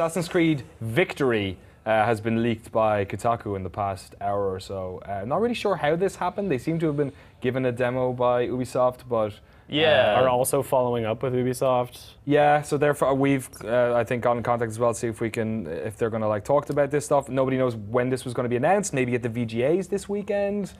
Assassin's Creed Victory uh, has been leaked by Kotaku in the past hour or so. Uh, not really sure how this happened. They seem to have been given a demo by Ubisoft, but yeah, uh, are also following up with Ubisoft. Yeah, so therefore we've uh, I think gotten in contact as well to see if we can if they're going to like talk about this stuff. Nobody knows when this was going to be announced. Maybe at the VGAs this weekend.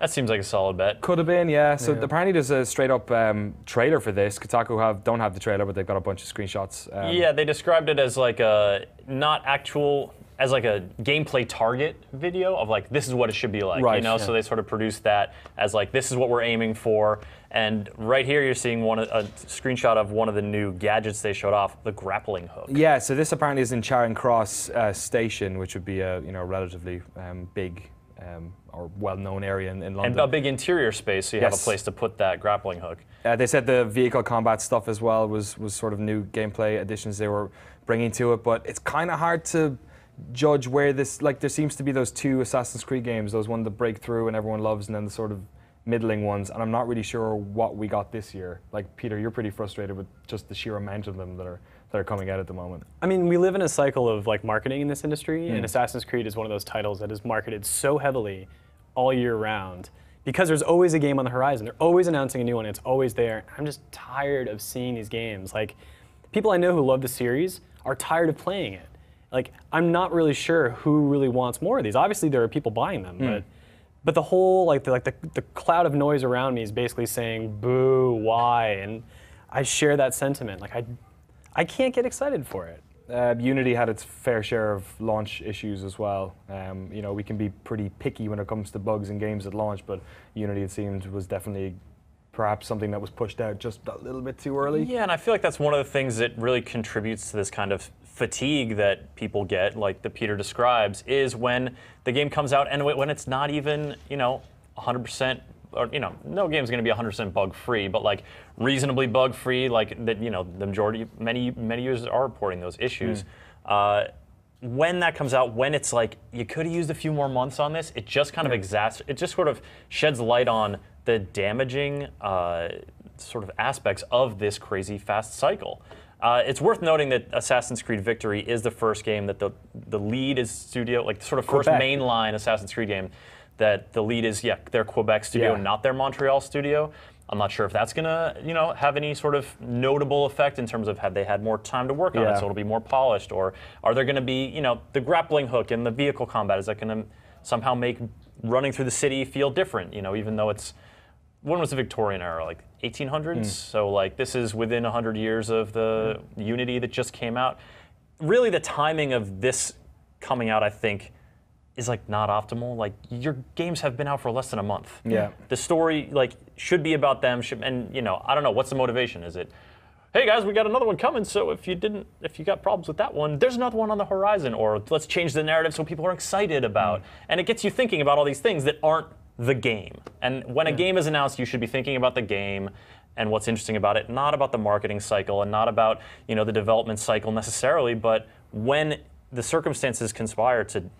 That seems like a solid bet. Could have been, yeah. So yeah. apparently there's a straight up um, trailer for this. Kotaku have don't have the trailer, but they've got a bunch of screenshots. Um, yeah, they described it as like a not actual as like a gameplay target video of like this is what it should be like, right, you know. Yeah. So they sort of produced that as like this is what we're aiming for. And right here, you're seeing one a screenshot of one of the new gadgets they showed off, the grappling hook. Yeah. So this apparently is in Charing Cross uh, Station, which would be a you know relatively um, big um, or well-known area in, in London. And a big interior space, so you yes. have a place to put that grappling hook. Uh, they said the vehicle combat stuff as well was was sort of new gameplay additions they were bringing to it, but it's kind of hard to judge where this like there seems to be those two Assassin's Creed games, those one the breakthrough and everyone loves, and then the sort of middling ones, and I'm not really sure what we got this year. Like Peter, you're pretty frustrated with just the sheer amount of them that are that are coming out at the moment. I mean, we live in a cycle of like marketing in this industry, mm. and Assassin's Creed is one of those titles that is marketed so heavily all year round because there's always a game on the horizon. They're always announcing a new one. It's always there. I'm just tired of seeing these games. Like people I know who love the series are tired of playing it. Like I'm not really sure who really wants more of these. Obviously, there are people buying them, mm. but but the whole like the, like the, the cloud of noise around me is basically saying boo why and i share that sentiment like i i can't get excited for it uh, unity had its fair share of launch issues as well um, you know we can be pretty picky when it comes to bugs and games at launch but unity it seems, was definitely perhaps something that was pushed out just a little bit too early yeah and i feel like that's one of the things that really contributes to this kind of fatigue that people get, like the Peter describes, is when the game comes out and when it's not even, you know, 100% or you know, no game's going to be 100% bug free, but like reasonably bug free, like that, you know, the majority, many, many users are reporting those issues. Mm. Uh, when that comes out, when it's like you could have used a few more months on this, it just kind of yeah. It just sort of sheds light on the damaging uh, sort of aspects of this crazy fast cycle. Uh, it's worth noting that Assassin's Creed Victory is the first game that the the lead is studio, like sort of first Quebec. mainline Assassin's Creed game that the lead is yeah their Quebec studio, Yeah. not their Montreal studio. I'm not sure if that's gonna you know have any sort of notable effect in terms of had they had more time to work on Yeah. it, so it'll be more polished, or are there gonna be you know the grappling hook and the vehicle combat is that gonna somehow make running through the city feel different? You know, even though it's when was the Victorian era, like 1800s. Mm. So like this is within 100 years of the mm. Unity that just came out. Really, the timing of this coming out, I think, is like not optimal. Like your games have been out for less than a month. Yeah. The story like should be about them. Should, and you know, I don't know what's the motivation. Is it? Hey guys, we got another one coming. So if you didn't, if you got problems with that one, there's another one on the horizon. Or let's change the narrative so people are excited about. Mm. And it gets you thinking about all these things that aren't the game. And when a game is announced, you should be thinking about the game and what's interesting about it, not about the marketing cycle and not about you know the development cycle necessarily, but when the circumstances conspire to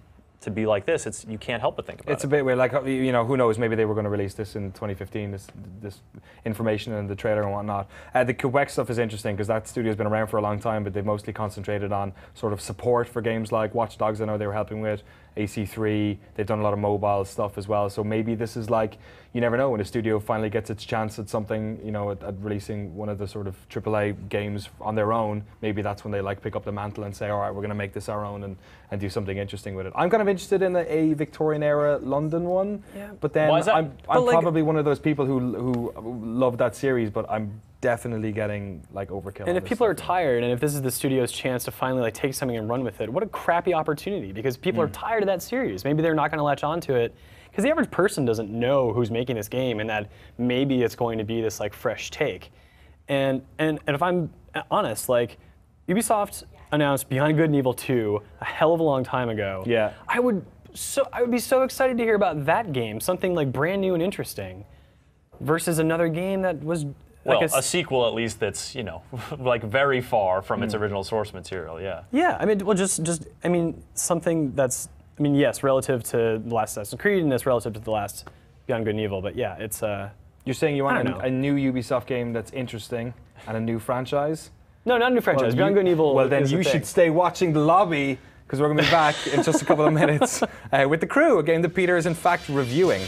to be like this, it's you can't help but think about it's it. It's a bit weird. Like uh, you know, who knows? Maybe they were going to release this in 2015. This this information and the trailer and whatnot. Uh, the Quebec stuff is interesting because that studio has been around for a long time, but they've mostly concentrated on sort of support for games like Watch Dogs. I know they were helping with AC3. They've done a lot of mobile stuff as well. So maybe this is like you never know when a studio finally gets its chance at something. You know, at, at releasing one of the sort of AAA games on their own. Maybe that's when they like pick up the mantle and say, all right, we're going to make this our own and and do something interesting with it. I'm kind of of interested in a, Victorian era London one. Yeah. But then I'm, I'm but probably one of those people who who love that series, but I'm definitely getting like overkill. And if people are tired, and if this is the studio's chance to finally like take something and run with it, what a crappy opportunity because people mm. are hmm. tired of that series. Maybe they're not going to latch onto it because the average person doesn't know who's making this game, and that maybe it's going to be this like fresh take. And and and if I'm honest, like Ubisoft announced Beyond Good and Evil 2 a hell of a long time ago. Yeah. I would so I would be so excited to hear about that game, something like brand new and interesting, versus another game that was well, like a, a, sequel at least that's you know like very far from its hmm. original source material. Yeah. Yeah, I mean, well, just just I mean something that's I mean yes, relative to the last Assassin's Creed and this relative to the last Beyond Good and Evil, but yeah, it's uh. You're saying you want a, a new Ubisoft game that's interesting and a new franchise. No, not a new franchise. Beyond Good and Evil. Well, then is you the should thing. stay watching the lobby because we're going to be back in just a couple of minutes uh, with the crew, a game that Peter is in fact reviewing.